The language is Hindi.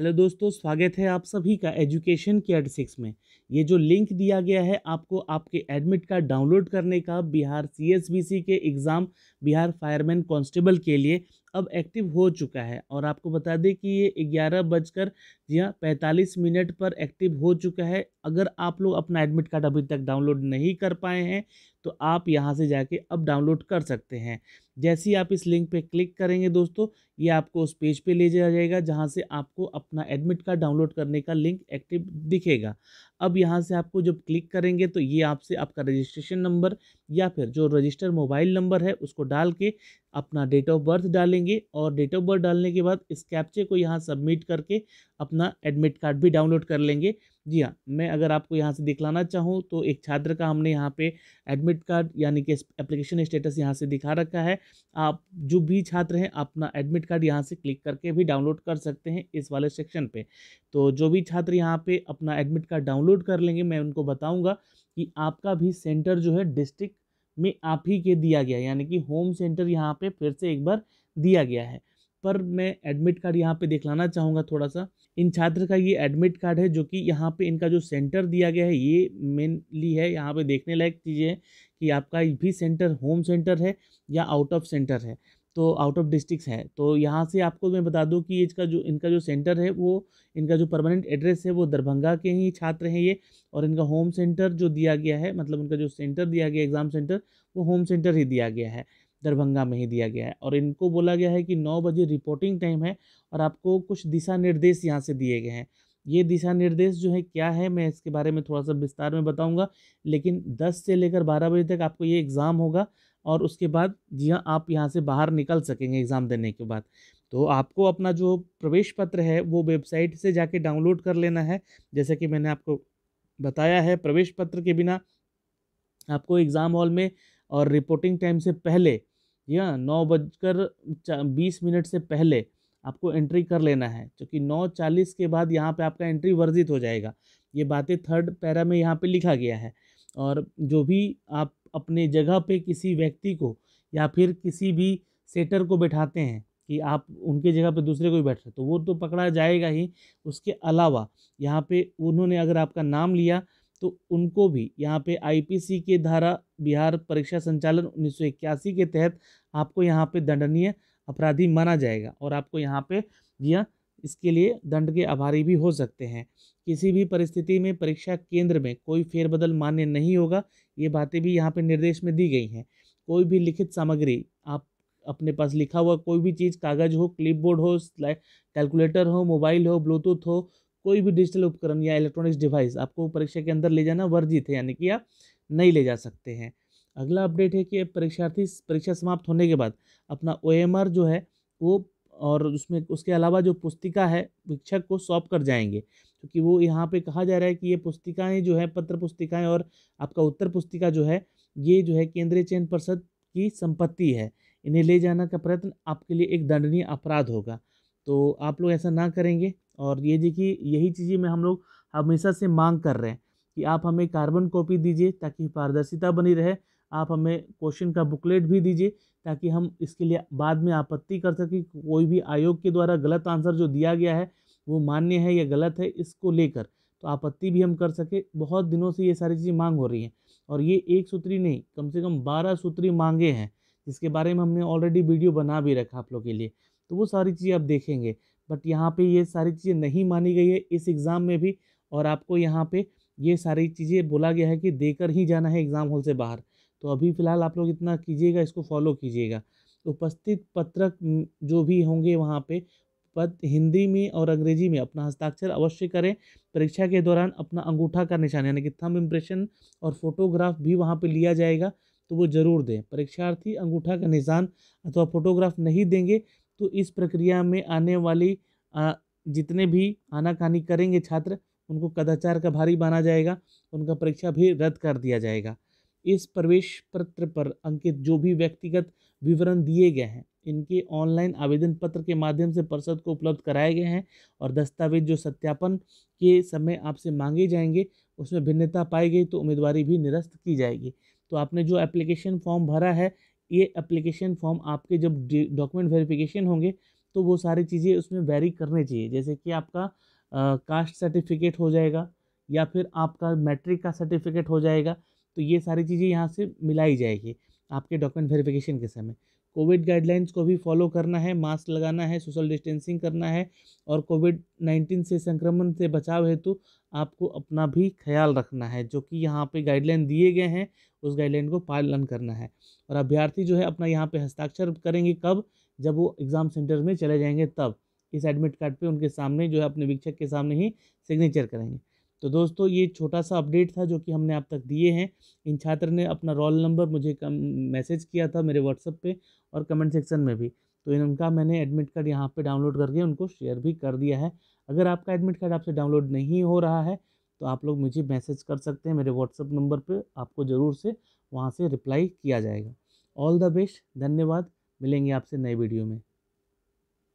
हेलो दोस्तों स्वागत है आप सभी का एजुकेशन एड सिक्स में ये जो लिंक दिया गया है आपको आपके एडमिट कार्ड डाउनलोड करने का बिहार सीएसबीसी के एग्ज़ाम बिहार फायरमैन कांस्टेबल के लिए अब एक्टिव हो चुका है और आपको बता दें कि ये ग्यारह बजकर जी हाँ पैंतालीस मिनट पर एक्टिव हो चुका है अगर आप लोग अपना एडमिट कार्ड अभी तक डाउनलोड नहीं कर पाए हैं तो आप यहाँ से जाके अब डाउनलोड कर सकते हैं जैसे ही आप इस लिंक पे क्लिक करेंगे दोस्तों ये आपको उस पेज पे ले जाया जाएगा जहाँ से आपको अपना एडमिट कार्ड डाउनलोड करने का लिंक एक्टिव दिखेगा अब यहाँ से आपको जब क्लिक करेंगे तो ये आपसे आपका रजिस्ट्रेशन नंबर या फिर जो रजिस्टर मोबाइल नंबर है उसको डाल के अपना डेट ऑफ बर्थ डालेंगे और डेट ऑफ बर्थ डालने के बाद इस कैप्चे को यहाँ सबमिट करके अपना एडमिट कार्ड भी डाउनलोड कर लेंगे जी हाँ मैं अगर आपको यहाँ से दिखलाना चाहूँ तो एक छात्र का हमने यहाँ पे एडमिट कार्ड यानी कि एप्लीकेशन स्टेटस यहाँ से दिखा रखा है आप जो भी छात्र हैं अपना एडमिट कार्ड यहाँ से क्लिक करके भी डाउनलोड कर सकते हैं इस वाले सेक्शन पे तो जो भी छात्र यहाँ पे अपना एडमिट कार्ड डाउनलोड कर लेंगे मैं उनको बताऊँगा कि आपका भी सेंटर जो है डिस्ट्रिक्ट में आप ही के दिया गया यानी कि होम सेंटर यहाँ पर फिर से एक बार दिया गया है पर मैं एडमिट कार्ड यहाँ पे दिखलाना चाहूँगा थोड़ा सा इन छात्र का ये एडमिट कार्ड है जो कि यहाँ पे इनका जो सेंटर दिया गया है ये मेनली है यहाँ पे देखने लायक चीज़ें हैं कि आपका भी सेंटर होम सेंटर है या आउट ऑफ सेंटर है तो आउट ऑफ डिस्ट्रिक्स है तो यहाँ से आपको मैं बता दूँ कि इसका जो इनका जो सेंटर है वो इनका जो परमानेंट एड्रेस है वो दरभंगा के ही छात्र हैं ये और इनका होम सेंटर जो दिया गया है मतलब उनका जो सेंटर दिया गया एग्ज़ाम सेंटर वो होम सेंटर ही दिया गया है दरभंगा में ही दिया गया है और इनको बोला गया है कि नौ बजे रिपोर्टिंग टाइम है और आपको कुछ दिशा निर्देश यहाँ से दिए गए हैं ये दिशा निर्देश जो है क्या है मैं इसके बारे में थोड़ा सा विस्तार में बताऊंगा लेकिन 10 से लेकर 12 बजे तक आपको ये एग्ज़ाम होगा और उसके बाद जी हाँ आप यहाँ से बाहर निकल सकेंगे एग्ज़ाम देने के बाद तो आपको अपना जो प्रवेश पत्र है वो वेबसाइट से जाके डाउनलोड कर लेना है जैसा कि मैंने आपको बताया है प्रवेश पत्र के बिना आपको एग्ज़ाम हॉल में और रिपोर्टिंग टाइम से पहले जी नौ बजकर बीस मिनट से पहले आपको एंट्री कर लेना है क्योंकि नौ चालीस के बाद यहाँ पे आपका एंट्री वर्जित हो जाएगा ये बातें थर्ड पैरा में यहाँ पे लिखा गया है और जो भी आप अपने जगह पे किसी व्यक्ति को या फिर किसी भी सेटर को बैठाते हैं कि आप उनके जगह पे दूसरे को भी बैठ रहे तो वो तो पकड़ा जाएगा ही उसके अलावा यहाँ पे उन्होंने अगर आपका नाम लिया तो उनको भी यहाँ पे आईपीसी के धारा बिहार परीक्षा संचालन इक्यासी के तहत आपको यहाँ पे दंडनीय अपराधी माना जाएगा और आपको यहाँ पे यह इसके लिए दंड के आभारी भी हो सकते हैं किसी भी परिस्थिति में परीक्षा केंद्र में कोई फेरबदल मान्य नहीं होगा ये बातें भी यहाँ पे निर्देश में दी गई हैं कोई भी लिखित सामग्री आप अपने पास लिखा हुआ कोई भी चीज़ कागज़ हो क्लिपबोर्ड हो कैलकुलेटर हो मोबाइल हो ब्लूटूथ हो कोई भी डिजिटल उपकरण या इलेक्ट्रॉनिक्स डिवाइस आपको परीक्षा के अंदर ले जाना वर्जित है यानी कि आप नहीं ले जा सकते हैं अगला अपडेट है कि परीक्षार्थी परीक्षा समाप्त होने के बाद अपना ओ जो है वो और उसमें उसके अलावा जो पुस्तिका है शिक्षक को सौंप कर जाएंगे क्योंकि वो यहाँ पे कहा जा रहा है कि ये पुस्तिकाएं जो है पत्र पुस्तिकाएं और आपका उत्तर पुस्तिका जो है ये जो है केंद्रीय चयन परिषद की संपत्ति है इन्हें ले जाना का प्रयत्न आपके लिए एक दंडनीय अपराध होगा तो आप लोग ऐसा ना करेंगे और ये देखिए यही चीज़ें में हम लोग हमेशा से मांग कर रहे हैं कि आप हमें कार्बन कॉपी दीजिए ताकि पारदर्शिता बनी रहे आप हमें क्वेश्चन का बुकलेट भी दीजिए ताकि हम इसके लिए बाद में आपत्ति कर सकें कोई भी आयोग के द्वारा गलत आंसर जो दिया गया है वो मान्य है या गलत है इसको लेकर तो आपत्ति भी हम कर सकें बहुत दिनों से ये सारी चीज़ें मांग हो रही हैं और ये एक सूत्री नहीं कम से कम बारह सूत्री मांगे हैं जिसके बारे में हमने ऑलरेडी वीडियो बना भी रखा आप लोग के लिए तो वो सारी चीज़ें आप देखेंगे बट यहाँ पे ये सारी चीज़ें नहीं मानी गई है इस एग्ज़ाम में भी और आपको यहाँ पे ये सारी चीज़ें बोला गया है कि देकर ही जाना है एग्ज़ाम हॉल से बाहर तो अभी फ़िलहाल आप लोग इतना कीजिएगा इसको फॉलो कीजिएगा उपस्थित पत्रक जो भी होंगे वहाँ पे पद हिंदी में और अंग्रेजी में अपना हस्ताक्षर अवश्य करें परीक्षा के दौरान अपना अंगूठा का निशान यानी कि थम इम्प्रेशन और फोटोग्राफ भी वहाँ पर लिया जाएगा तो वो ज़रूर दें परीक्षार्थी अंगूठा का निशान अथवा फोटोग्राफ नहीं देंगे तो इस प्रक्रिया में आने वाली जितने भी आनाकानी करेंगे छात्र उनको कदाचार का भारी माना जाएगा उनका परीक्षा भी रद्द कर दिया जाएगा इस प्रवेश पत्र पर अंकित जो भी व्यक्तिगत विवरण दिए गए हैं इनके ऑनलाइन आवेदन पत्र के माध्यम से परिषद को उपलब्ध कराए गए हैं और दस्तावेज जो सत्यापन के समय आपसे मांगे जाएंगे उसमें भिन्नता पाई गई तो उम्मीदवारी भी निरस्त की जाएगी तो आपने जो एप्लीकेशन फॉर्म भरा है ये अप्लीकेशन फॉर्म आपके जब डॉक्यूमेंट वेरिफिकेशन होंगे तो वो सारी चीज़ें उसमें वेरी करने चाहिए जैसे कि आपका कास्ट सर्टिफिकेट हो जाएगा या फिर आपका मैट्रिक का सर्टिफिकेट हो जाएगा तो ये सारी चीज़ें यहाँ से मिलाई जाएगी आपके डॉक्यूमेंट वेरिफिकेशन के समय कोविड गाइडलाइंस को भी फॉलो करना है मास्क लगाना है सोशल डिस्टेंसिंग करना है और कोविड नाइन्टीन से संक्रमण से बचाव हेतु आपको अपना भी ख्याल रखना है जो कि यहाँ पे गाइडलाइन दिए गए हैं उस गाइडलाइन को पालन करना है और अभ्यर्थी जो है अपना यहाँ पे हस्ताक्षर करेंगे कब जब वो एग्ज़ाम सेंटर में चले जाएंगे तब इस एडमिट कार्ड पे उनके सामने जो है अपने वीक्षक के सामने ही सिग्नेचर करेंगे तो दोस्तों ये छोटा सा अपडेट था जो कि हमने आप तक दिए हैं इन छात्र ने अपना रोल नंबर मुझे कम मैसेज किया था मेरे व्हाट्सअप पे और कमेंट सेक्शन में भी तो इनका मैंने एडमिट कार्ड यहाँ पे डाउनलोड करके उनको शेयर भी कर दिया है अगर आपका एडमिट कार्ड आपसे डाउनलोड नहीं हो रहा है तो आप लोग मुझे मैसेज कर सकते हैं मेरे व्हाट्सअप नंबर पर आपको ज़रूर से वहाँ से रिप्लाई किया जाएगा ऑल द बेस्ट धन्यवाद मिलेंगे आपसे नए वीडियो में